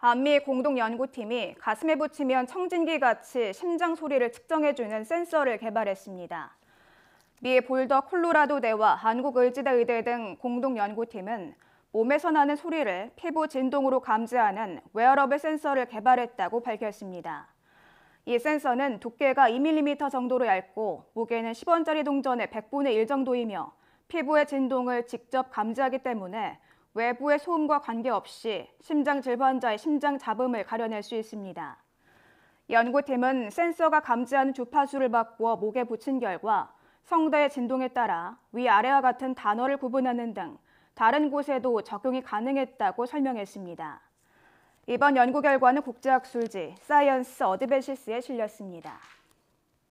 한미 공동연구팀이 가슴에 붙이면 청진기 같이 심장 소리를 측정해주는 센서를 개발했습니다. 미 볼더 콜로라도대와 한국의지대 의대 등 공동연구팀은 몸에서 나는 소리를 피부 진동으로 감지하는 웨어러블 센서를 개발했다고 밝혔습니다. 이 센서는 두께가 2mm 정도로 얇고 무게는 10원짜리 동전의 100분의 1 정도이며 피부의 진동을 직접 감지하기 때문에 외부의 소음과 관계없이 심장 질환자의 심장 잡음을 가려낼 수 있습니다. 연구팀은 센서가 감지하는 주파수를 바꾸어 목에 붙인 결과 성대의 진동에 따라 위아래와 같은 단어를 구분하는 등 다른 곳에도 적용이 가능했다고 설명했습니다. 이번 연구 결과는 국제학술지 사이언스 어드벤시스에 실렸습니다.